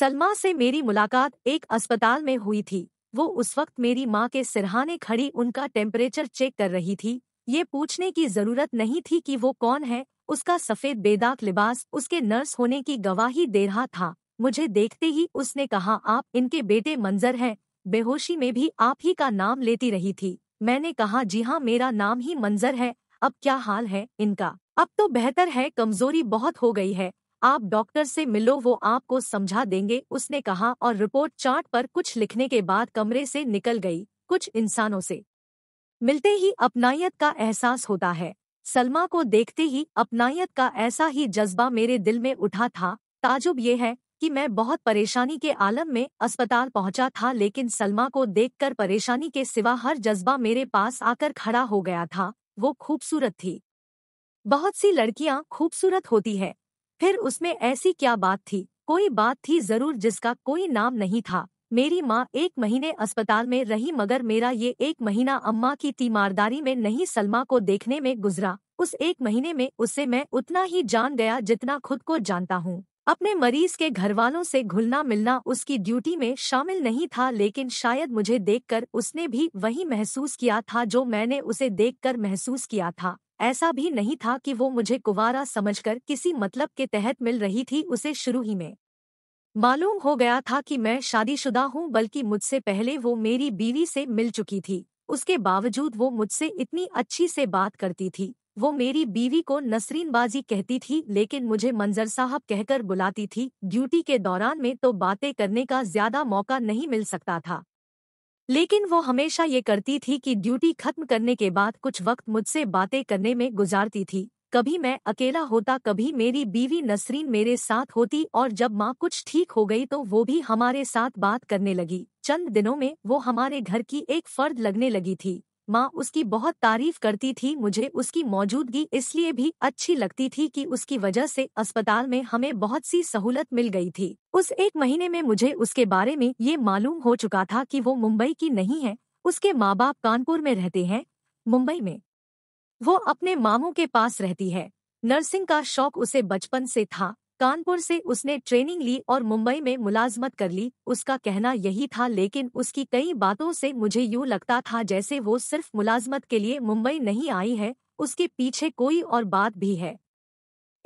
सलमा से मेरी मुलाकात एक अस्पताल में हुई थी वो उस वक्त मेरी माँ के सिरहाने खड़ी उनका टेम्परेचर चेक कर रही थी ये पूछने की जरूरत नहीं थी कि वो कौन है उसका सफेद बेदाग लिबास उसके नर्स होने की गवाही दे रहा था मुझे देखते ही उसने कहा आप इनके बेटे मंजर हैं बेहोशी में भी आप ही का नाम लेती रही थी मैंने कहा जी हाँ मेरा नाम ही मंजर है अब क्या हाल है इनका अब तो बेहतर है कमजोरी बहुत हो गई है आप डॉक्टर से मिलो वो आपको समझा देंगे उसने कहा और रिपोर्ट चार्ट पर कुछ लिखने के बाद कमरे से निकल गई कुछ इंसानों से मिलते ही अपनायत का एहसास होता है सलमा को देखते ही अपनायत का ऐसा ही जज्बा मेरे दिल में उठा था ताजुब ये है कि मैं बहुत परेशानी के आलम में अस्पताल पहुंचा था लेकिन सलमा को देखकर परेशानी के सिवा हर जज्बा मेरे पास आकर खड़ा हो गया था वो खूबसूरत थी बहुत सी लड़कियां खूबसूरत होती है फिर उसमें ऐसी क्या बात थी कोई बात थी जरूर जिसका कोई नाम नहीं था मेरी माँ एक महीने अस्पताल में रही मगर मेरा ये एक महीना अम्मा की तीमारदारी में नहीं सलमा को देखने में गुजरा उस एक महीने में उससे मैं उतना ही जान गया जितना खुद को जानता हूँ अपने मरीज के घर वालों से घुलना मिलना उसकी ड्यूटी में शामिल नहीं था लेकिन शायद मुझे देखकर उसने भी वही महसूस किया था जो मैंने उसे देखकर महसूस किया था ऐसा भी नहीं था कि वो मुझे कुवारा समझकर किसी मतलब के तहत मिल रही थी उसे शुरू ही में मालूम हो गया था कि मैं शादीशुदा हूँ बल्कि मुझसे पहले वो मेरी बीवी से मिल चुकी थी उसके बावजूद वो मुझसे इतनी अच्छी से बात करती थी वो मेरी बीवी को नसरीनबाज़ी कहती थी लेकिन मुझे मंजर साहब कहकर बुलाती थी ड्यूटी के दौरान में तो बातें करने का ज्यादा मौका नहीं मिल सकता था लेकिन वो हमेशा ये करती थी कि ड्यूटी खत्म करने के बाद कुछ वक्त मुझसे बातें करने में गुजारती थी कभी मैं अकेला होता कभी मेरी बीवी नसरीन मेरे साथ होती और जब माँ कुछ ठीक हो गई तो वो भी हमारे साथ बात करने लगी चंद दिनों में वो हमारे घर की एक फर्द लगने लगी थी माँ उसकी बहुत तारीफ करती थी मुझे उसकी मौजूदगी इसलिए भी अच्छी लगती थी कि उसकी वजह से अस्पताल में हमें बहुत सी सहूलत मिल गई थी उस एक महीने में मुझे उसके बारे में ये मालूम हो चुका था कि वो मुंबई की नहीं है उसके माँ बाप कानपुर में रहते हैं मुंबई में वो अपने मामों के पास रहती है नर्सिंग का शौक उसे बचपन से था कानपुर से उसने ट्रेनिंग ली और मुंबई में मुलाजमत कर ली उसका कहना यही था लेकिन उसकी कई बातों से मुझे यूँ लगता था जैसे वो सिर्फ मुलाजमत के लिए मुंबई नहीं आई है उसके पीछे कोई और बात भी है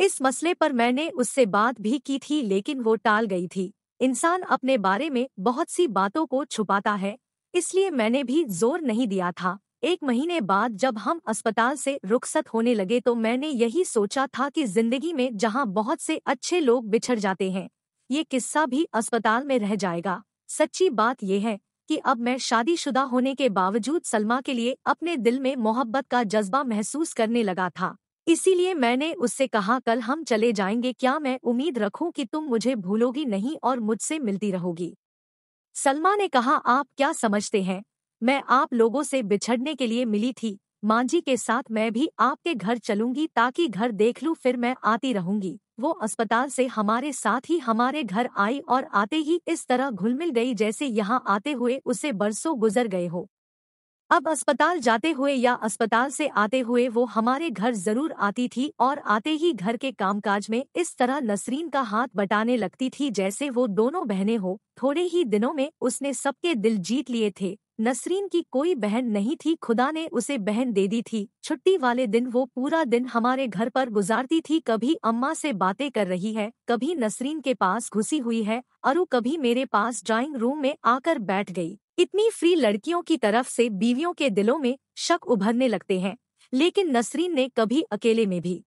इस मसले पर मैंने उससे बात भी की थी लेकिन वो टाल गई थी इंसान अपने बारे में बहुत सी बातों को छुपाता है इसलिए मैंने भी जोर नहीं दिया था एक महीने बाद जब हम अस्पताल से रुखसत होने लगे तो मैंने यही सोचा था कि जिंदगी में जहां बहुत से अच्छे लोग बिछड़ जाते हैं ये किस्सा भी अस्पताल में रह जाएगा सच्ची बात यह है कि अब मैं शादीशुदा होने के बावजूद सलमा के लिए अपने दिल में मोहब्बत का जज्बा महसूस करने लगा था इसीलिए मैंने उससे कहा कल हम चले जाएंगे क्या मैं उम्मीद रखूं कि तुम मुझे भूलोगी नहीं और मुझसे मिलती रहोगी सलमा ने कहा आप क्या समझते हैं मैं आप लोगों से बिछड़ने के लिए मिली थी मांझी के साथ मैं भी आपके घर चलूंगी ताकि घर देख लूं फिर मैं आती रहूंगी वो अस्पताल से हमारे साथ ही हमारे घर आई और आते ही इस तरह घुलमिल गई जैसे यहाँ आते हुए उसे बरसों गुजर गए हो अब अस्पताल जाते हुए या अस्पताल से आते हुए वो हमारे घर जरूर आती थी और आते ही घर के कामकाज में इस तरह नसरीन का हाथ बटाने लगती थी जैसे वो दोनों बहनें हो थोड़े ही दिनों में उसने सबके दिल जीत लिए थे नसरीन की कोई बहन नहीं थी खुदा ने उसे बहन दे दी थी छुट्टी वाले दिन वो पूरा दिन हमारे घर पर गुजारती थी कभी अम्मा से बातें कर रही है कभी नसरीन के पास घुसी हुई है अरु कभी मेरे पास ड्राइंग रूम में आकर बैठ गई इतनी फ्री लड़कियों की तरफ से बीवियों के दिलों में शक उभरने लगते हैं लेकिन नसरीन ने कभी अकेले में भी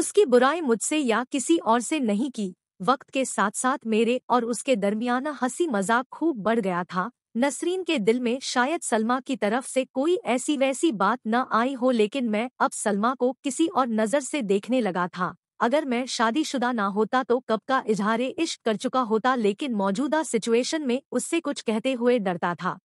उसकी बुराई मुझसे या किसी और से नहीं की वक्त के साथ साथ मेरे और उसके दरमियाना हंसी मजाक खूब बढ़ गया था नसरीन के दिल में शायद सलमा की तरफ से कोई ऐसी वैसी बात न आई हो लेकिन मैं अब सलमा को किसी और नज़र से देखने लगा था अगर मैं शादीशुदा ना होता तो कब का इजहार इश्क कर चुका होता लेकिन मौजूदा सिचुएशन में उससे कुछ कहते हुए डरता था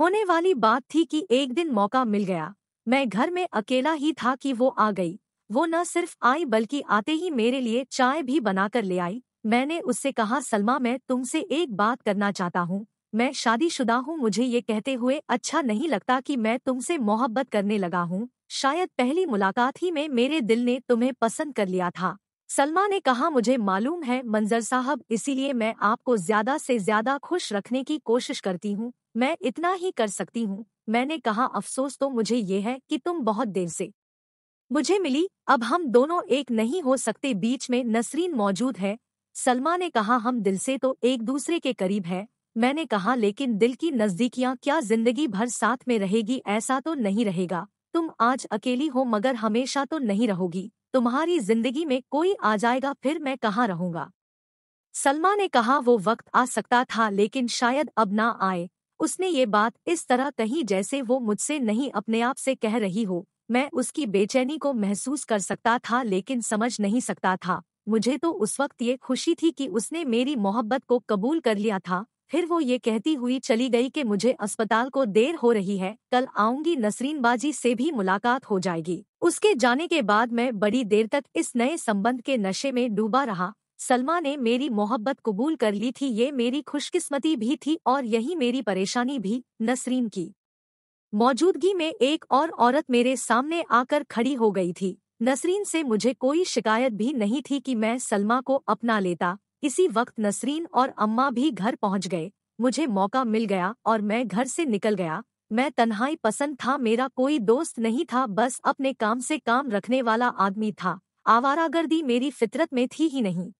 होने वाली बात थी कि एक दिन मौका मिल गया मैं घर में अकेला ही था कि वो आ गई वो न सिर्फ आई बल्कि आते ही मेरे लिए चाय भी बनाकर ले आई मैंने उससे कहा सलमा मैं तुमसे एक बात करना चाहता हूँ मैं शादीशुदा हूँ मुझे ये कहते हुए अच्छा नहीं लगता कि मैं तुमसे मोहब्बत करने लगा हूँ शायद पहली मुलाकात ही में मेरे दिल ने तुम्हें पसंद कर लिया था सलमा ने कहा मुझे मालूम है मंजर साहब इसीलिए मैं आपको ज्यादा से ज्यादा खुश रखने की कोशिश करती हूँ मैं इतना ही कर सकती हूँ मैंने कहा अफसोस तो मुझे ये है कि तुम बहुत देर से मुझे मिली अब हम दोनों एक नहीं हो सकते बीच में नसरीन मौजूद है सलमा ने कहा हम दिल से तो एक दूसरे के करीब हैं मैंने कहा लेकिन दिल की नज़दीकियाँ क्या जिंदगी भर साथ में रहेगी ऐसा तो नहीं रहेगा तुम आज अकेली हो मगर हमेशा तो नहीं रहोगी तुम्हारी जिंदगी में कोई आ जाएगा फिर मैं कहाँ रहूंगा सलमा ने कहा वो वक्त आ सकता था लेकिन शायद अब ना आए उसने ये बात इस तरह कही जैसे वो मुझसे नहीं अपने आप से कह रही हो मैं उसकी बेचैनी को महसूस कर सकता था लेकिन समझ नहीं सकता था मुझे तो उस वक्त ये खुशी थी कि उसने मेरी मोहब्बत को कबूल कर लिया था फिर वो ये कहती हुई चली गई कि मुझे अस्पताल को देर हो रही है कल आऊंगी नसरीन बाजी से भी मुलाकात हो जाएगी उसके जाने के बाद मैं बड़ी देर तक इस नए संबंध के नशे में डूबा रहा सलमा ने मेरी मोहब्बत कबूल कर ली थी ये मेरी खुशकिस्मती भी थी और यही मेरी परेशानी भी नसरीन की मौजूदगी में एक और औरत मेरे सामने आकर खड़ी हो गई थी नसरीन से मुझे कोई शिकायत भी नहीं थी कि मैं सलमा को अपना लेता इसी वक्त नसरीन और अम्मा भी घर पहुंच गए मुझे मौका मिल गया और मैं घर से निकल गया मैं तन्हाई पसंद था मेरा कोई दोस्त नहीं था बस अपने काम से काम रखने वाला आदमी था आवारागर्दी मेरी फितरत में थी ही नहीं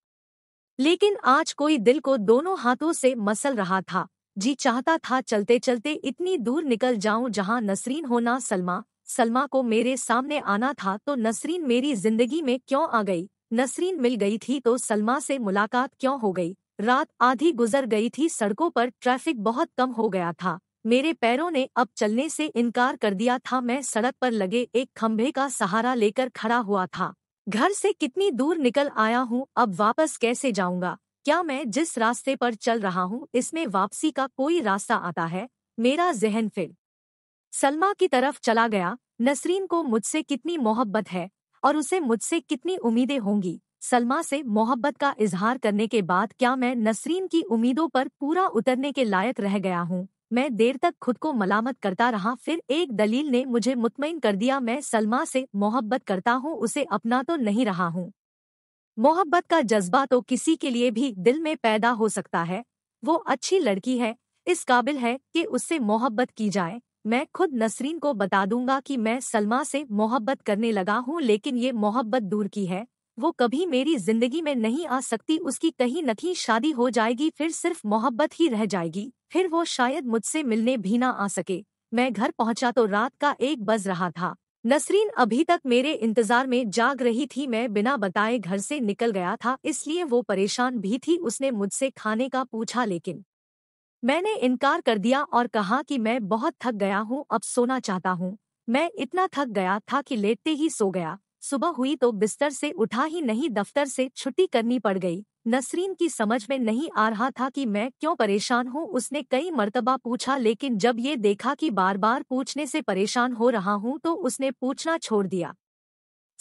लेकिन आज कोई दिल को दोनों हाथों से मसल रहा था जी चाहता था चलते चलते इतनी दूर निकल जाऊं जहां नसरीन होना सलमा सलमा को मेरे सामने आना था तो नसरीन मेरी जिंदगी में क्यों आ गई नसरीन मिल गई थी तो सलमा से मुलाकात क्यों हो गई रात आधी गुजर गई थी सड़कों पर ट्रैफिक बहुत कम हो गया था मेरे पैरों ने अब चलने से इनकार कर दिया था मैं सड़क पर लगे एक खम्भे का सहारा लेकर खड़ा हुआ था घर से कितनी दूर निकल आया हूँ अब वापस कैसे जाऊँगा क्या मैं जिस रास्ते पर चल रहा हूँ इसमें वापसी का कोई रास्ता आता है मेरा जहन फिर सलमा की तरफ चला गया नसरीन को मुझसे कितनी मोहब्बत है और उसे मुझसे कितनी उम्मीदें होंगी सलमा से मोहब्बत का इजहार करने के बाद क्या मैं नसरीन की उम्मीदों पर पूरा उतरने के लायक रह गया हूँ मैं देर तक खुद को मलामत करता रहा फिर एक दलील ने मुझे मुतमिन कर दिया मैं सलमा से मोहब्बत करता हूँ उसे अपना तो नहीं रहा हूँ मोहब्बत का जज्बा तो किसी के लिए भी दिल में पैदा हो सकता है वो अच्छी लड़की है इस काबिल है कि उससे मोहब्बत की जाए मैं खुद नसरीन को बता दूंगा कि मैं सलमा से मोहब्बत करने लगा हूँ लेकिन ये मोहब्बत दूर की है वो कभी मेरी जिंदगी में नहीं आ सकती उसकी कहीं न कहीं शादी हो जाएगी फिर सिर्फ मोहब्बत ही रह जाएगी फिर वो शायद मुझसे मिलने भी ना आ सके मैं घर पहुंचा तो रात का एक बज रहा था नसरीन अभी तक मेरे इंतजार में जाग रही थी मैं बिना बताए घर से निकल गया था इसलिए वो परेशान भी थी उसने मुझसे खाने का पूछा लेकिन मैंने इनकार कर दिया और कहा कि मैं बहुत थक गया हूँ अब सोना चाहता हूँ मैं इतना थक गया था कि लेटते ही सो गया सुबह हुई तो बिस्तर से उठा ही नहीं दफ्तर से छुट्टी करनी पड़ गई नसरीन की समझ में नहीं आ रहा था कि मैं क्यों परेशान हूँ उसने कई मरतबा पूछा लेकिन जब ये देखा कि बार बार पूछने से परेशान हो रहा हूँ तो उसने पूछना छोड़ दिया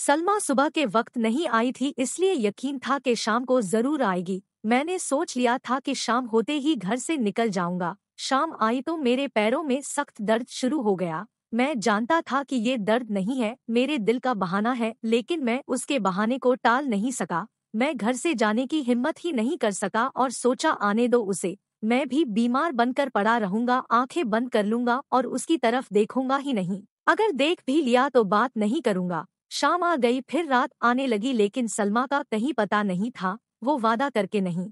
सलमा सुबह के वक्त नहीं आई थी इसलिए यकीन था कि शाम को जरूर आएगी मैंने सोच लिया था कि शाम होते ही घर से निकल जाऊंगा शाम आई तो मेरे पैरों में सख्त दर्द शुरू हो गया मैं जानता था कि ये दर्द नहीं है मेरे दिल का बहाना है लेकिन मैं उसके बहाने को टाल नहीं सका मैं घर से जाने की हिम्मत ही नहीं कर सका और सोचा आने दो उसे मैं भी बीमार बनकर पड़ा रहूंगा आंखें बंद कर लूंगा और उसकी तरफ देखूंगा ही नहीं अगर देख भी लिया तो बात नहीं करूंगा शाम आ गई फिर रात आने लगी लेकिन सलमा का कहीं पता नहीं था वो वादा करके नहीं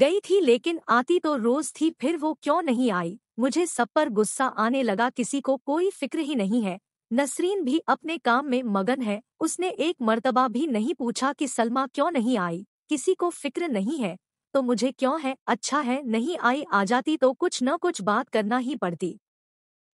गई थी लेकिन आती तो रोज थी फिर वो क्यों नहीं आई मुझे सब पर गुस्सा आने लगा किसी को कोई फिक्र ही नहीं है नसरीन भी अपने काम में मगन है उसने एक मर्तबा भी नहीं पूछा कि सलमा क्यों नहीं आई किसी को फिक्र नहीं है तो मुझे क्यों है अच्छा है नहीं आई आ जाती तो कुछ न कुछ बात करना ही पड़ती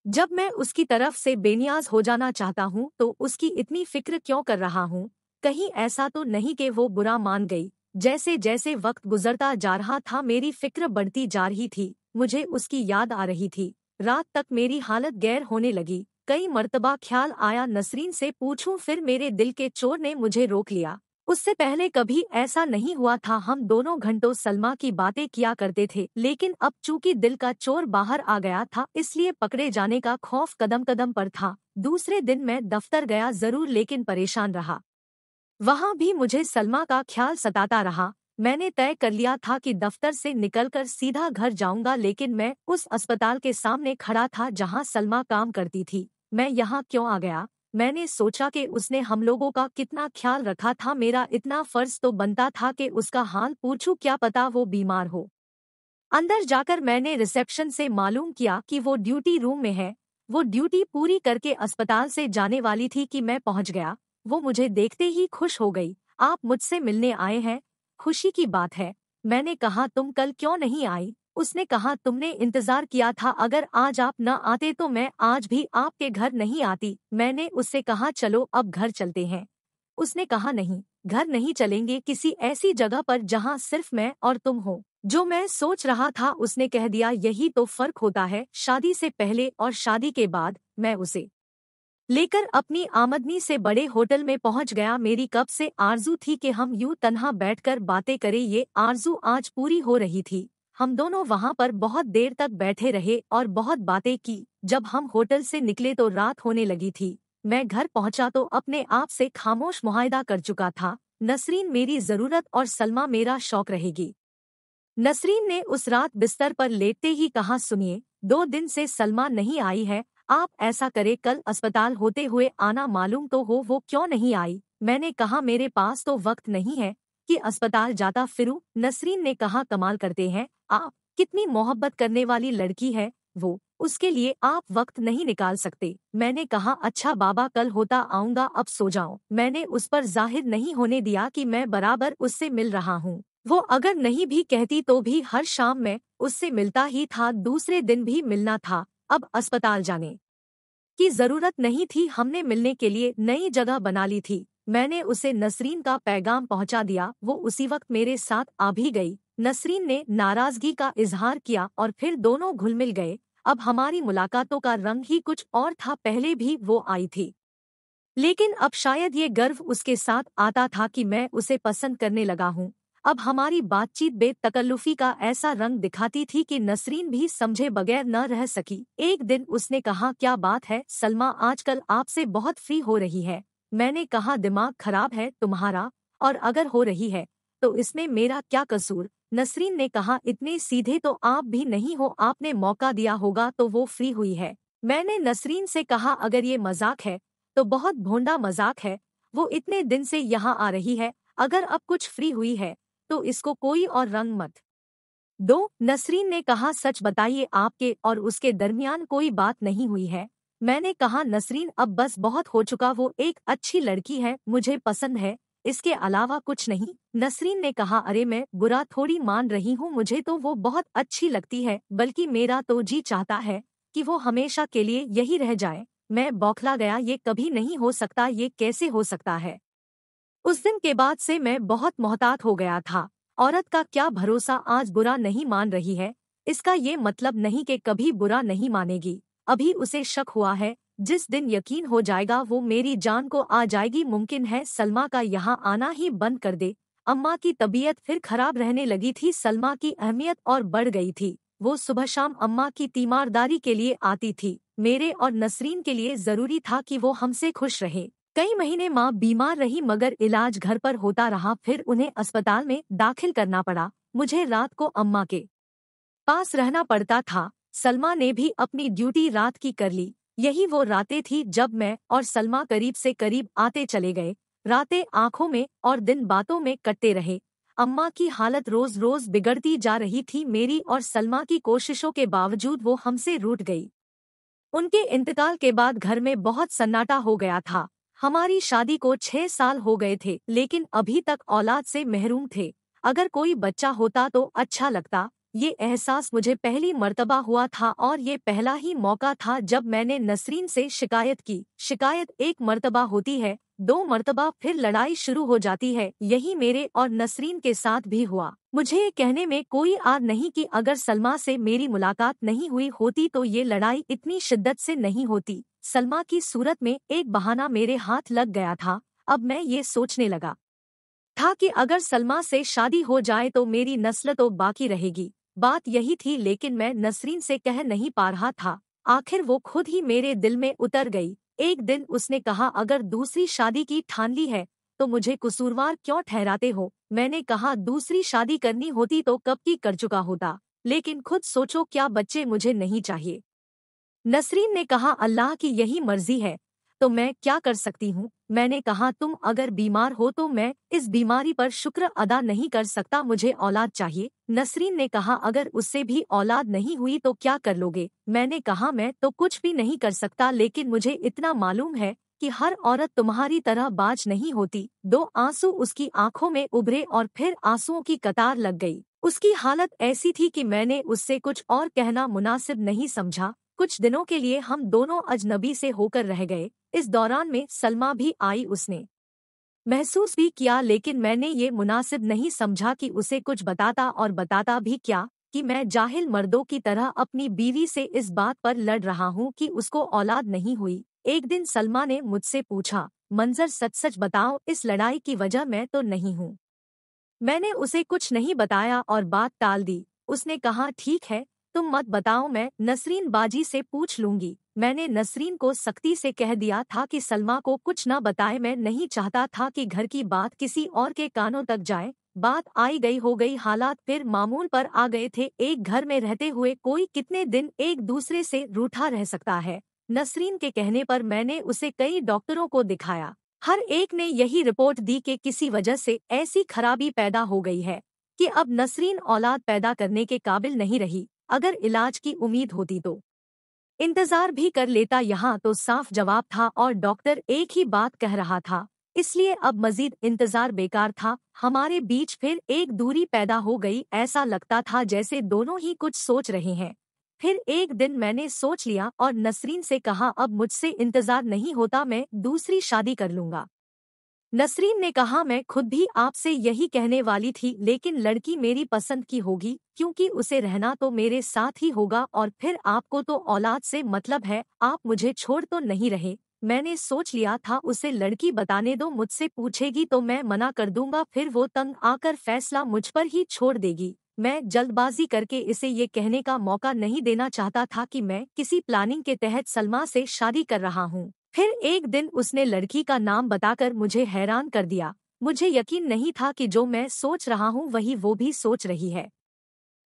जब मैं उसकी तरफ से बेनियाज हो जाना चाहता हूँ तो उसकी इतनी फिक्र क्यों कर रहा हूँ कहीं ऐसा तो नहीं कि वो बुरा मान गई जैसे जैसे वक्त गुजरता जा रहा था मेरी फिक्र बढ़ती जा रही थी मुझे उसकी याद आ रही थी रात तक मेरी हालत गैर होने लगी कई मर्तबा ख्याल आया नसरीन से पूछूं फिर मेरे दिल के चोर ने मुझे रोक लिया उससे पहले कभी ऐसा नहीं हुआ था हम दोनों घंटों सलमा की बातें किया करते थे लेकिन अब चूंकि दिल का चोर बाहर आ गया था इसलिए पकड़े जाने का खौफ कदम कदम पर था दूसरे दिन मैं दफ्तर गया जरूर लेकिन परेशान रहा वहाँ भी मुझे सलमा का ख्याल सताता रहा मैंने तय कर लिया था कि दफ्तर से निकलकर सीधा घर जाऊंगा लेकिन मैं उस अस्पताल के सामने खड़ा था जहाँ सलमा काम करती थी मैं यहाँ क्यों आ गया मैंने सोचा कि उसने हम लोगों का कितना ख्याल रखा था मेरा इतना फर्ज तो बनता था कि उसका हाल पूछूं क्या पता वो बीमार हो अंदर जाकर मैंने रिसेप्शन से मालूम किया कि वो ड्यूटी रूम में है वो ड्यूटी पूरी करके अस्पताल से जाने वाली थी कि मैं पहुंच गया वो मुझे देखते ही खुश हो गई आप मुझसे मिलने आए हैं खुशी की बात है मैंने कहा तुम कल क्यों नहीं आई उसने कहा तुमने इंतजार किया था अगर आज आप न आते तो मैं आज भी आपके घर नहीं आती मैंने उससे कहा चलो अब घर चलते हैं उसने कहा नहीं घर नहीं चलेंगे किसी ऐसी जगह पर जहाँ सिर्फ मैं और तुम हो जो मैं सोच रहा था उसने कह दिया यही तो फर्क होता है शादी से पहले और शादी के बाद मैं उसे लेकर अपनी आमदनी से बड़े होटल में पहुंच गया मेरी कब से आरजू थी कि हम यूं तन्हा बैठकर बातें करें ये आरजू आज पूरी हो रही थी हम दोनों वहाँ पर बहुत देर तक बैठे रहे और बहुत बातें की जब हम होटल से निकले तो रात होने लगी थी मैं घर पहुँचा तो अपने आप से खामोश मुहिदा कर चुका था नसरीन मेरी ज़रूरत और सलमा मेरा शौक रहेगी नसरीन ने उस रात बिस्तर पर लेटते ही कहा सुनिए दो दिन से सलमा नहीं आई है आप ऐसा करें कल अस्पताल होते हुए आना मालूम तो हो वो क्यों नहीं आई मैंने कहा मेरे पास तो वक्त नहीं है कि अस्पताल जाता फिरू नसरीन ने कहा कमाल करते हैं आप कितनी मोहब्बत करने वाली लड़की है वो उसके लिए आप वक्त नहीं निकाल सकते मैंने कहा अच्छा बाबा कल होता आऊंगा अब सो जाओ मैंने उस पर जाहिर नहीं होने दिया कि मैं बराबर उससे मिल रहा हूँ वो अगर नहीं भी कहती तो भी हर शाम में उससे मिलता ही था दूसरे दिन भी मिलना था अब अस्पताल जाने की जरूरत नहीं थी हमने मिलने के लिए नई जगह बना ली थी मैंने उसे नसरीन का पैगाम पहुंचा दिया वो उसी वक्त मेरे साथ आ भी गई नसरीन ने नाराजगी का इजहार किया और फिर दोनों घुल मिल गए अब हमारी मुलाकातों का रंग ही कुछ और था पहले भी वो आई थी लेकिन अब शायद ये गर्व उसके साथ आता था कि मैं उसे पसंद करने लगा हूँ अब हमारी बातचीत बेतकल्लुफी का ऐसा रंग दिखाती थी कि नसरीन भी समझे बगैर न रह सकी एक दिन उसने कहा क्या बात है सलमा आजकल आपसे बहुत फ्री हो रही है मैंने कहा दिमाग खराब है तुम्हारा और अगर हो रही है तो इसमें मेरा क्या कसूर नसरीन ने कहा इतने सीधे तो आप भी नहीं हो आपने मौका दिया होगा तो वो फ्री हुई है मैंने नसरीन से कहा अगर ये मजाक है तो बहुत भोंडा मजाक है वो इतने दिन से यहाँ आ रही है अगर अब कुछ फ्री हुई है तो इसको कोई और रंग मत दो नसरीन ने कहा सच बताइए आपके और उसके दरमियान कोई बात नहीं हुई है मैंने कहा नसरीन अब बस बहुत हो चुका वो एक अच्छी लड़की है मुझे पसंद है इसके अलावा कुछ नहीं नसरीन ने कहा अरे मैं बुरा थोड़ी मान रही हूँ मुझे तो वो बहुत अच्छी लगती है बल्कि मेरा तो जी चाहता है कि वो हमेशा के लिए यही रह जाए मैं बौखला गया ये कभी नहीं हो सकता ये कैसे हो सकता है उस दिन के बाद से मैं बहुत मोहतात हो गया था औरत का क्या भरोसा आज बुरा नहीं मान रही है इसका ये मतलब नहीं कि कभी बुरा नहीं मानेगी अभी उसे शक हुआ है जिस दिन यकीन हो जाएगा वो मेरी जान को आ जाएगी मुमकिन है सलमा का यहाँ आना ही बंद कर दे अम्मा की तबीयत फिर खराब रहने लगी थी सलमा की अहमियत और बढ़ गई थी वो सुबह शाम अम्मा की तीमारदारी के लिए आती थी मेरे और नसरीन के लिए जरूरी था कि वो हमसे खुश रहे कई महीने मां बीमार रही मगर इलाज घर पर होता रहा फिर उन्हें अस्पताल में दाखिल करना पड़ा मुझे रात को अम्मा के पास रहना पड़ता था सलमा ने भी अपनी ड्यूटी रात की कर ली यही वो रातें थी जब मैं और सलमा करीब से करीब आते चले गए रातें आंखों में और दिन बातों में कटते रहे अम्मा की हालत रोज रोज बिगड़ती जा रही थी मेरी और सलमा की कोशिशों के बावजूद वो हमसे रूट गई उनके इंतकाल के बाद घर में बहुत सन्नाटा हो गया था हमारी शादी को छह साल हो गए थे लेकिन अभी तक औलाद से महरूम थे अगर कोई बच्चा होता तो अच्छा लगता ये एहसास मुझे पहली मर्तबा हुआ था और ये पहला ही मौका था जब मैंने नसरीन से शिकायत की शिकायत एक मर्तबा होती है दो मर्तबा फिर लड़ाई शुरू हो जाती है यही मेरे और नसरीन के साथ भी हुआ मुझे ये कहने में कोई आर नहीं कि अगर सलमा से मेरी मुलाकात नहीं हुई होती तो ये लड़ाई इतनी शिद्दत से नहीं होती सलमा की सूरत में एक बहाना मेरे हाथ लग गया था अब मैं ये सोचने लगा था कि अगर सलमा से शादी हो जाए तो मेरी नस्ल तो बाकी रहेगी बात यही थी लेकिन मैं नसरीन से कह नहीं पा रहा था आखिर वो खुद ही मेरे दिल में उतर गई एक दिन उसने कहा अगर दूसरी शादी की ठान ली है तो मुझे कसूरवार क्यों ठहराते हो मैंने कहा दूसरी शादी करनी होती तो कब की कर चुका होता लेकिन खुद सोचो क्या बच्चे मुझे नहीं चाहिए नसरीन ने कहा अल्लाह की यही मर्जी है तो मैं क्या कर सकती हूँ मैंने कहा तुम अगर बीमार हो तो मैं इस बीमारी पर शुक्र अदा नहीं कर सकता मुझे औलाद चाहिए नसरीन ने कहा अगर उससे भी औलाद नहीं हुई तो क्या कर लोगे मैंने कहा मैं तो कुछ भी नहीं कर सकता लेकिन मुझे इतना मालूम है कि हर औरत तुम्हारी तरह बाज नहीं होती दो आंसू उसकी आंखों में उभरे और फिर आंसुओं की कतार लग गई उसकी हालत ऐसी थी कि मैंने उससे कुछ और कहना मुनासिब नहीं समझा कुछ दिनों के लिए हम दोनों अजनबी से होकर रह गए इस दौरान में सलमा भी आई उसने महसूस भी किया लेकिन मैंने ये मुनासिब नहीं समझा कि उसे कुछ बताता और बताता भी क्या कि मैं जाहिल मर्दों की तरह अपनी बीवी से इस बात पर लड़ रहा हूँ कि उसको औलाद नहीं हुई एक दिन सलमा ने मुझसे पूछा मंजर सच सच बताओ इस लड़ाई की वजह मैं तो नहीं हूँ मैंने उसे कुछ नहीं बताया और बात टाल दी उसने कहा ठीक है तुम मत बताओ मैं नसरीन बाजी से पूछ लूंगी मैंने नसरीन को सख्ती से कह दिया था कि सलमा को कुछ न बताए मैं नहीं चाहता था कि घर की बात किसी और के कानों तक जाए बात आई गई हो गई हालात फिर मामूल पर आ गए थे एक घर में रहते हुए कोई कितने दिन एक दूसरे से रूठा रह सकता है नसरीन के कहने पर मैंने उसे कई डॉक्टरों को दिखाया हर एक ने यही रिपोर्ट दी कि किसी वजह से ऐसी खराबी पैदा हो गई है कि अब नसरीन औलाद पैदा करने के काबिल नहीं रही अगर इलाज की उम्मीद होती तो इंतजार भी कर लेता यहाँ तो साफ जवाब था और डॉक्टर एक ही बात कह रहा था इसलिए अब मजीद इंतजार बेकार था हमारे बीच फिर एक दूरी पैदा हो गई ऐसा लगता था जैसे दोनों ही कुछ सोच रहे हैं फिर एक दिन मैंने सोच लिया और नसरीन से कहा अब मुझसे इंतजार नहीं होता मैं दूसरी शादी कर लूंगा नसरीन ने कहा मैं खुद भी आपसे यही कहने वाली थी लेकिन लड़की मेरी पसंद की होगी क्योंकि उसे रहना तो मेरे साथ ही होगा और फिर आपको तो औलाद से मतलब है आप मुझे छोड़ तो नहीं रहे मैंने सोच लिया था उसे लड़की बताने दो मुझसे पूछेगी तो मैं मना कर दूंगा फिर वो तंग आकर फैसला मुझ पर ही छोड़ देगी मैं जल्दबाजी करके इसे ये कहने का मौका नहीं देना चाहता था कि मैं किसी प्लानिंग के तहत सलमा से शादी कर रहा हूँ फिर एक दिन उसने लड़की का नाम बताकर मुझे हैरान कर दिया मुझे यकीन नहीं था कि जो मैं सोच रहा हूँ वही वो भी सोच रही है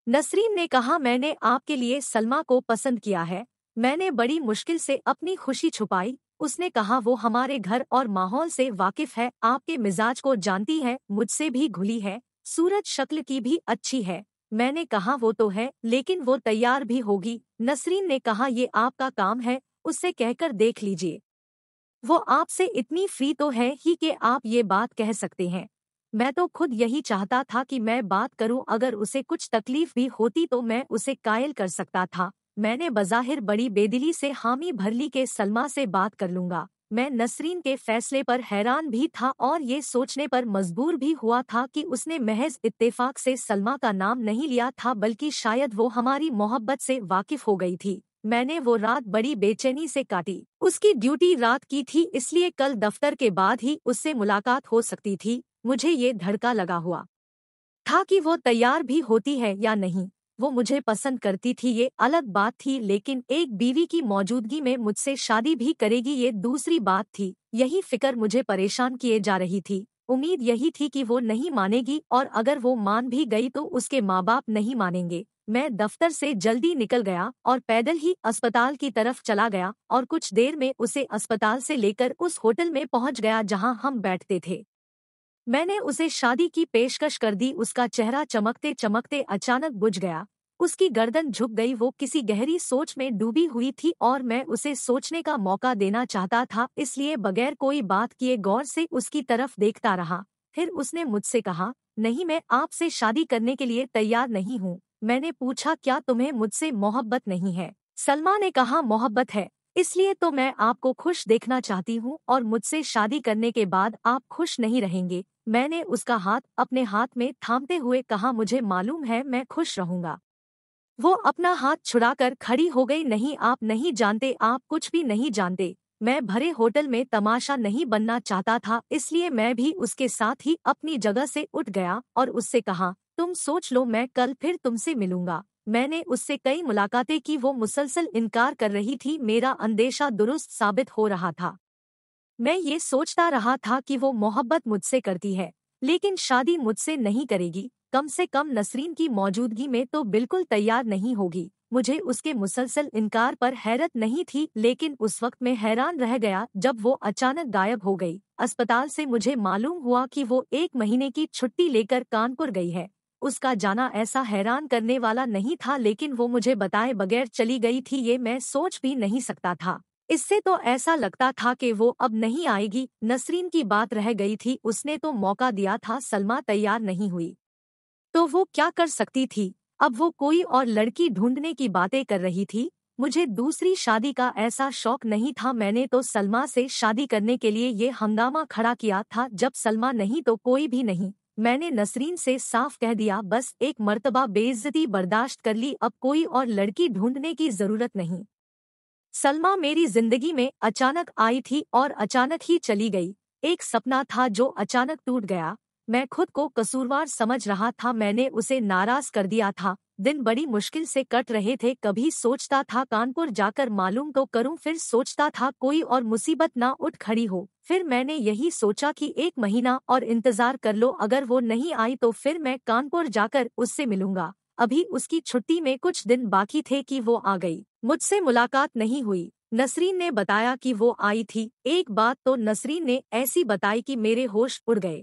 नसरीन ने कहा मैंने आपके लिए सलमा को पसंद किया है मैंने बड़ी मुश्किल से अपनी खुशी छुपाई उसने कहा वो हमारे घर और माहौल से वाकिफ है आपके मिजाज को जानती है मुझसे भी घुली है सूरज शक्ल की भी अच्छी है मैंने कहा वो तो है लेकिन वो तैयार भी होगी नसरीन ने कहा ये आपका काम है उससे कहकर देख लीजिए वो आपसे इतनी फ्री तो है ही कि आप ये बात कह सकते हैं मैं तो खुद यही चाहता था कि मैं बात करूं अगर उसे कुछ तकलीफ भी होती तो मैं उसे कायल कर सकता था मैंने बज़ाहिर बड़ी बेदिली से हामी भरली के सलमा से बात कर लूंगा मैं नसरीन के फैसले पर हैरान भी था और ये सोचने पर मजबूर भी हुआ था कि उसने महज इत्तेफाक से सलमा का नाम नहीं लिया था बल्कि शायद वो हमारी मोहब्बत से वाकिफ हो गई थी मैंने वो रात बड़ी बेचैनी से काटी उसकी ड्यूटी रात की थी इसलिए कल दफ्तर के बाद ही उससे मुलाकात हो सकती थी मुझे ये धड़का लगा हुआ था कि वो तैयार भी होती है या नहीं वो मुझे पसंद करती थी ये अलग बात थी लेकिन एक बीवी की मौजूदगी में मुझसे शादी भी करेगी ये दूसरी बात थी यही फिक्र मुझे परेशान किए जा रही थी उम्मीद यही थी कि वो नहीं मानेगी और अगर वो मान भी गई तो उसके माँ बाप नहीं मानेंगे मैं दफ्तर से जल्दी निकल गया और पैदल ही अस्पताल की तरफ चला गया और कुछ देर में उसे अस्पताल से लेकर उस होटल में पहुंच गया जहां हम बैठते थे मैंने उसे शादी की पेशकश कर दी उसका चेहरा चमकते चमकते अचानक बुझ गया उसकी गर्दन झुक गई वो किसी गहरी सोच में डूबी हुई थी और मैं उसे सोचने का मौका देना चाहता था इसलिए बगैर कोई बात किए गौर से उसकी तरफ देखता रहा फिर उसने मुझसे कहा नहीं मैं आपसे शादी करने के लिए तैयार नहीं हूँ मैंने पूछा क्या तुम्हें मुझसे मोहब्बत नहीं है सलमा ने कहा मोहब्बत है इसलिए तो मैं आपको खुश देखना चाहती हूँ और मुझसे शादी करने के बाद आप खुश नहीं रहेंगे मैंने उसका हाथ अपने हाथ में थामते हुए कहा मुझे मालूम है मैं खुश रहूंगा वो अपना हाथ छुड़ाकर खड़ी हो गई नहीं आप नहीं जानते आप कुछ भी नहीं जानते मैं भरे होटल में तमाशा नहीं बनना चाहता था इसलिए मैं भी उसके साथ ही अपनी जगह से उठ गया और उससे कहा तुम सोच लो मैं कल फिर तुमसे मिलूंगा मैंने उससे कई मुलाकातें की वो मुसलसल इनकार कर रही थी मेरा अंदेशा दुरुस्त साबित हो रहा था मैं ये सोचता रहा था कि वो मोहब्बत मुझसे करती है लेकिन शादी मुझसे नहीं करेगी कम से कम नसरीन की मौजूदगी में तो बिल्कुल तैयार नहीं होगी मुझे उसके मुसलसल इनकार पर हैरत नहीं थी लेकिन उस वक्त मैं हैरान रह गया जब वो अचानक गायब हो गई अस्पताल से मुझे मालूम हुआ कि वो एक महीने की छुट्टी लेकर कानपुर गई है उसका जाना ऐसा हैरान करने वाला नहीं था लेकिन वो मुझे बताए बगैर चली गई थी ये मैं सोच भी नहीं सकता था इससे तो ऐसा लगता था कि वो अब नहीं आएगी नसरीन की बात रह गई थी उसने तो मौका दिया था सलमा तैयार नहीं हुई तो वो क्या कर सकती थी अब वो कोई और लड़की ढूंढने की बातें कर रही थी मुझे दूसरी शादी का ऐसा शौक नहीं था मैंने तो सलमा से शादी करने के लिए ये हंगामा खड़ा किया था जब सलमा नहीं तो कोई भी नहीं मैंने नसरीन से साफ कह दिया बस एक मर्तबा बेइज्जती बर्दाश्त कर ली अब कोई और लड़की ढूंढने की जरूरत नहीं सलमा मेरी जिंदगी में अचानक आई थी और अचानक ही चली गई एक सपना था जो अचानक टूट गया मैं खुद को कसूरवार समझ रहा था मैंने उसे नाराज कर दिया था दिन बड़ी मुश्किल से कट रहे थे कभी सोचता था कानपुर जाकर मालूम तो करूं फिर सोचता था कोई और मुसीबत ना उठ खड़ी हो फिर मैंने यही सोचा कि एक महीना और इंतजार कर लो अगर वो नहीं आई तो फिर मैं कानपुर जाकर उससे मिलूंगा अभी उसकी छुट्टी में कुछ दिन बाकी थे कि वो आ गई मुझसे मुलाकात नहीं हुई नसरीन ने बताया कि वो आई थी एक बात तो नसरीन ने ऐसी बताई कि मेरे होश उड़ गए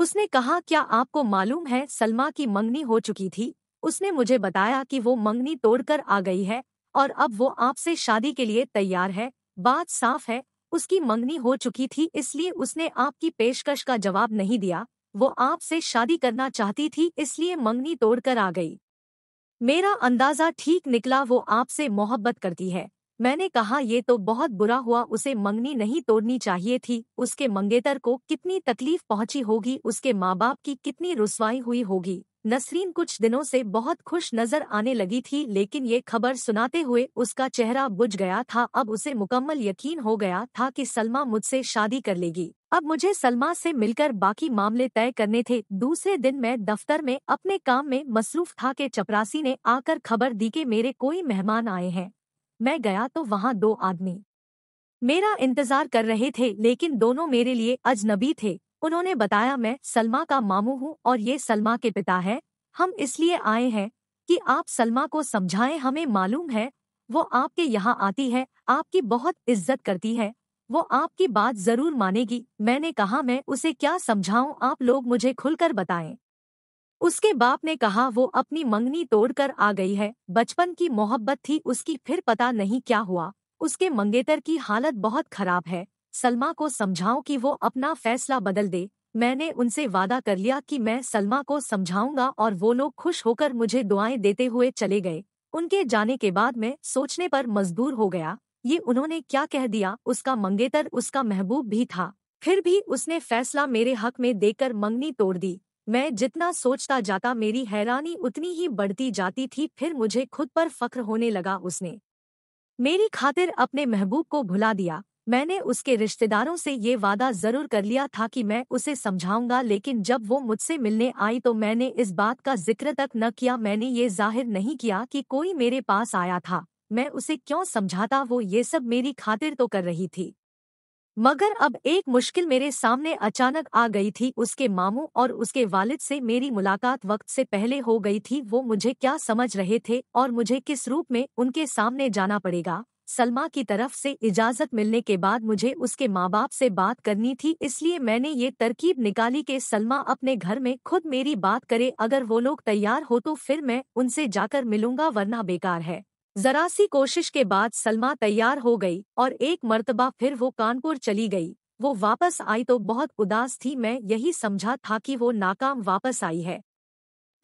उसने कहा क्या आपको मालूम है सलमा की मंगनी हो चुकी थी उसने मुझे बताया कि वो मंगनी तोड़कर आ गई है और अब वो आपसे शादी के लिए तैयार है बात साफ है उसकी मंगनी हो चुकी थी इसलिए उसने आपकी पेशकश का जवाब नहीं दिया वो आपसे शादी करना चाहती थी इसलिए मंगनी तोड़कर आ गई मेरा अंदाज़ा ठीक निकला वो आपसे मोहब्बत करती है मैंने कहा ये तो बहुत बुरा हुआ उसे मंगनी नहीं तोड़नी चाहिए थी उसके मंगेतर को कितनी तकलीफ पहुंची होगी उसके माँ बाप की कितनी रुसवाई हुई होगी नसरीन कुछ दिनों से बहुत खुश नजर आने लगी थी लेकिन ये खबर सुनाते हुए उसका चेहरा बुझ गया था अब उसे मुकम्मल यकीन हो गया था कि सलमा मुझसे शादी कर लेगी अब मुझे सलमा से मिलकर बाकी मामले तय करने थे दूसरे दिन मैं दफ्तर में अपने काम में मसरूफ था कि चपरासी ने आकर खबर दी कि मेरे कोई मेहमान आए हैं मैं गया तो वहां दो आदमी मेरा इंतजार कर रहे थे लेकिन दोनों मेरे लिए अजनबी थे उन्होंने बताया मैं सलमा का मामू हूँ और ये सलमा के पिता है हम इसलिए आए हैं कि आप सलमा को समझाएं हमें मालूम है वो आपके यहाँ आती है आपकी बहुत इज्जत करती है वो आपकी बात जरूर मानेगी मैंने कहा मैं उसे क्या समझाऊं आप लोग मुझे खुलकर बताएं उसके बाप ने कहा वो अपनी मंगनी तोड़कर आ गई है बचपन की मोहब्बत थी उसकी फिर पता नहीं क्या हुआ उसके मंगेतर की हालत बहुत खराब है सलमा को समझाओ कि वो अपना फैसला बदल दे मैंने उनसे वादा कर लिया कि मैं सलमा को समझाऊंगा और वो लोग खुश होकर मुझे दुआएं देते हुए चले गए उनके जाने के बाद मैं सोचने पर मजबूर हो गया ये उन्होंने क्या कह दिया उसका मंगेतर उसका महबूब भी था फिर भी उसने फैसला मेरे हक में देकर मंगनी तोड़ दी मैं जितना सोचता जाता मेरी हैरानी उतनी ही बढ़ती जाती थी फिर मुझे खुद पर फख्र होने लगा उसने मेरी खातिर अपने महबूब को भुला दिया मैंने उसके रिश्तेदारों से ये वादा जरूर कर लिया था कि मैं उसे समझाऊंगा लेकिन जब वो मुझसे मिलने आई तो मैंने इस बात का जिक्र तक न किया मैंने ये जाहिर नहीं किया कि कोई मेरे पास आया था मैं उसे क्यों समझाता वो ये सब मेरी खातिर तो कर रही थी मगर अब एक मुश्किल मेरे सामने अचानक आ गई थी उसके मामू और उसके वालिद से मेरी मुलाकात वक्त से पहले हो गई थी वो मुझे क्या समझ रहे थे और मुझे किस रूप में उनके सामने जाना पड़ेगा सलमा की तरफ से इजाज़त मिलने के बाद मुझे उसके माँ बाप से बात करनी थी इसलिए मैंने ये तरकीब निकाली कि सलमा अपने घर में खुद मेरी बात करे अगर वो लोग तैयार हो तो फिर मैं उनसे जाकर मिलूंगा वरना बेकार है जरा सी कोशिश के बाद सलमा तैयार हो गई और एक मर्तबा फिर वो कानपुर चली गई वो वापस आई तो बहुत उदास थी मैं यही समझा था कि वो नाकाम वापस आई है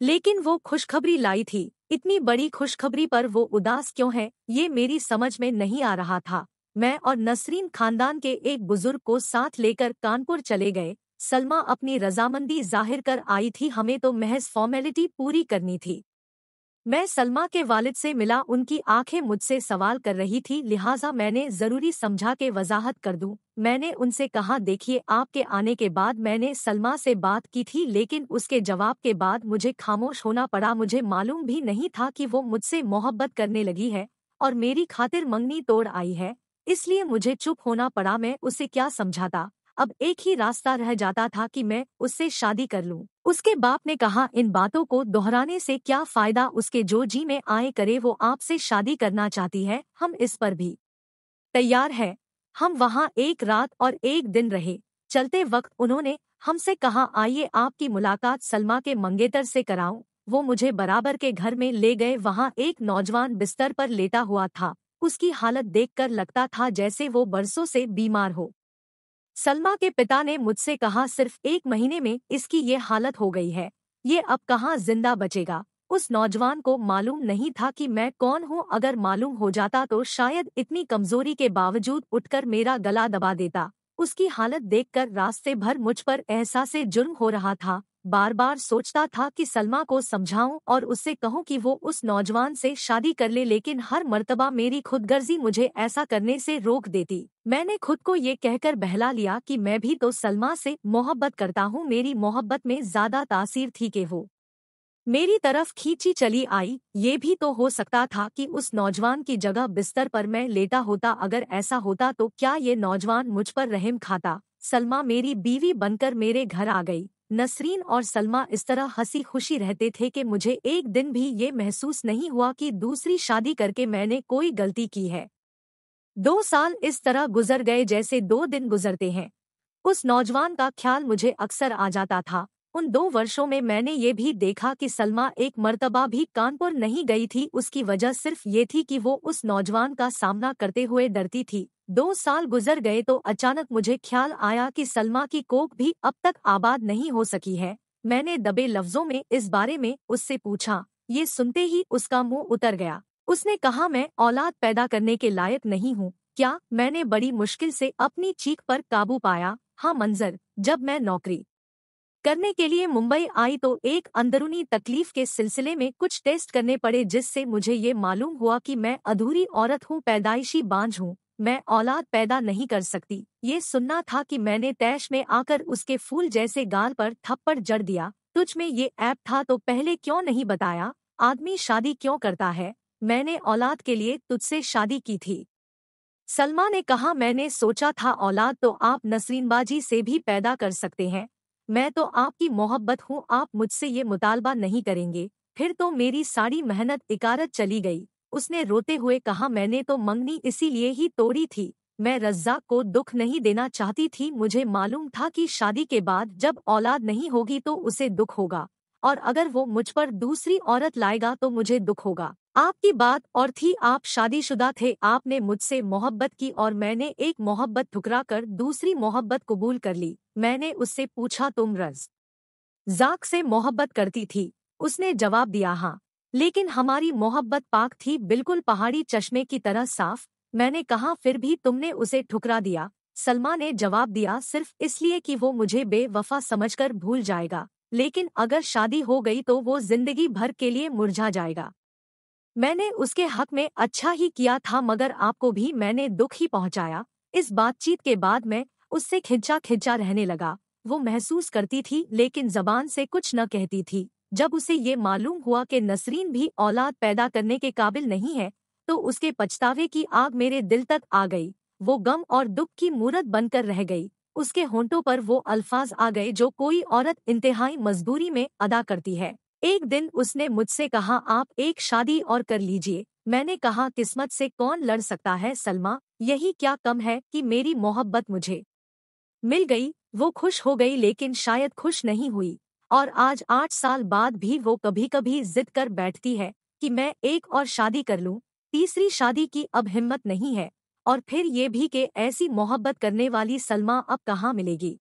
लेकिन वो खुशखबरी लाई थी इतनी बड़ी खुशखबरी पर वो उदास क्यों है ये मेरी समझ में नहीं आ रहा था मैं और नसरीन खानदान के एक बुजुर्ग को साथ लेकर कानपुर चले गए सलमा अपनी रजामंदी जाहिर कर आई थी हमें तो महज फॉर्मेलिटी पूरी करनी थी मैं सलमा के वालिद से मिला उनकी आंखें मुझसे सवाल कर रही थी लिहाजा मैंने ज़रूरी समझा के वजाहत कर दूं मैंने उनसे कहा देखिए आपके आने के बाद मैंने सलमा से बात की थी लेकिन उसके जवाब के बाद मुझे खामोश होना पड़ा मुझे मालूम भी नहीं था कि वो मुझसे मोहब्बत करने लगी है और मेरी खातिर मंगनी तोड़ आई है इसलिए मुझे चुप होना पड़ा मैं उसे क्या समझाता अब एक ही रास्ता रह जाता था कि मैं उससे शादी कर लूँ उसके बाप ने कहा इन बातों को दोहराने से क्या फायदा उसके जो जी में आए करे वो आपसे शादी करना चाहती है हम इस पर भी तैयार है हम वहाँ एक रात और एक दिन रहे चलते वक्त उन्होंने हमसे कहा आइए आपकी मुलाकात सलमा के मंगेतर से कराऊं वो मुझे बराबर के घर में ले गए वहाँ एक नौजवान बिस्तर पर लेटा हुआ था उसकी हालत देखकर लगता था जैसे वो बरसों से बीमार हो सलमा के पिता ने मुझसे कहा सिर्फ एक महीने में इसकी ये हालत हो गई है ये अब कहाँ जिंदा बचेगा उस नौजवान को मालूम नहीं था कि मैं कौन हूँ अगर मालूम हो जाता तो शायद इतनी कमजोरी के बावजूद उठकर मेरा गला दबा देता उसकी हालत देखकर रास्ते भर मुझ पर एहसास जुर्म हो रहा था बार बार सोचता था कि सलमा को समझाऊं और उससे कहूं कि वो उस नौजवान से शादी कर ले लेकिन हर मर्तबा मेरी खुदगर्जी मुझे ऐसा करने से रोक देती मैंने खुद को ये कहकर बहला लिया कि मैं भी तो सलमा से मोहब्बत करता हूँ मेरी मोहब्बत में ज्यादा तासीर थी के वो मेरी तरफ खींची चली आई ये भी तो हो सकता था कि उस नौजवान की जगह बिस्तर पर मैं लेटा होता अगर ऐसा होता तो क्या ये नौजवान मुझ पर रहम खाता सलमा मेरी बीवी बनकर मेरे घर आ गई नसरीन और सलमा इस तरह हंसी खुशी रहते थे कि मुझे एक दिन भी ये महसूस नहीं हुआ कि दूसरी शादी करके मैंने कोई गलती की है दो साल इस तरह गुजर गए जैसे दो दिन गुजरते हैं उस नौजवान का ख्याल मुझे अक्सर आ जाता था उन दो वर्षों में मैंने ये भी देखा कि सलमा एक मर्तबा भी कानपुर नहीं गई थी उसकी वजह सिर्फ ये थी कि वो उस नौजवान का सामना करते हुए डरती थी दो साल गुजर गए तो अचानक मुझे ख्याल आया कि सलमा की कोख भी अब तक आबाद नहीं हो सकी है मैंने दबे लफ्जों में इस बारे में उससे पूछा ये सुनते ही उसका मुंह उतर गया उसने कहा मैं औलाद पैदा करने के लायक नहीं हूँ क्या मैंने बड़ी मुश्किल से अपनी चीख पर काबू पाया हाँ मंजर जब मैं नौकरी करने के लिए मुंबई आई तो एक अंदरूनी तकलीफ के सिलसिले में कुछ टेस्ट करने पड़े जिससे मुझे ये मालूम हुआ कि मैं अधूरी औरत हूँ पैदाइशी बांझ हूँ मैं औलाद पैदा नहीं कर सकती ये सुनना था कि मैंने तैश में आकर उसके फूल जैसे गाल पर थप्पड़ जड़ दिया तुझ में ये ऐप था तो पहले क्यों नहीं बताया आदमी शादी क्यों करता है मैंने औलाद के लिए तुझसे शादी की थी सलमा ने कहा मैंने सोचा था औलाद तो आप नसरीनबाजी से भी पैदा कर सकते हैं मैं तो आपकी मोहब्बत हूँ आप मुझसे ये मुतालबा नहीं करेंगे फिर तो मेरी सारी मेहनत इकारत चली गई उसने रोते हुए कहा मैंने तो मंगनी इसीलिए ही तोड़ी थी मैं रज्जा को दुख नहीं देना चाहती थी मुझे मालूम था कि शादी के बाद जब औलाद नहीं होगी तो उसे दुख होगा और अगर वो मुझ पर दूसरी औरत लाएगा तो मुझे दुख होगा आपकी बात और थी आप शादीशुदा थे आपने मुझसे मोहब्बत की और मैंने एक मोहब्बत ठुकरा कर दूसरी मोहब्बत कबूल कर ली मैंने उससे पूछा तुम रज जाक से मोहब्बत करती थी उसने जवाब दिया हाँ लेकिन हमारी मोहब्बत पाक थी बिल्कुल पहाड़ी चश्मे की तरह साफ मैंने कहा फिर भी तुमने उसे ठुकरा दिया सलमा ने जवाब दिया सिर्फ इसलिए कि वो मुझे बेवफा समझकर भूल जाएगा लेकिन अगर शादी हो गई तो वो जिंदगी भर के लिए मुरझा जाएगा मैंने उसके हक में अच्छा ही किया था मगर आपको भी मैंने दुख ही पहुंचाया इस बातचीत के बाद मैं उससे खिंचा खिंचा रहने लगा वो महसूस करती थी लेकिन जबान से कुछ न कहती थी जब उसे ये मालूम हुआ कि नसरीन भी औलाद पैदा करने के काबिल नहीं है तो उसके पछतावे की आग मेरे दिल तक आ गई वो गम और दुख की मूरत बनकर रह गई उसके होंठों पर वो अल्फाज आ गए जो कोई औरत इंतहाई मजबूरी में अदा करती है एक दिन उसने मुझसे कहा आप एक शादी और कर लीजिए मैंने कहा किस्मत से कौन लड़ सकता है सलमा यही क्या कम है कि मेरी मोहब्बत मुझे मिल गई वो खुश हो गई लेकिन शायद खुश नहीं हुई और आज आठ साल बाद भी वो कभी कभी जिद कर बैठती है कि मैं एक और शादी कर लूं तीसरी शादी की अब हिम्मत नहीं है और फिर ये भी कि ऐसी मोहब्बत करने वाली सलमा अब कहाँ मिलेगी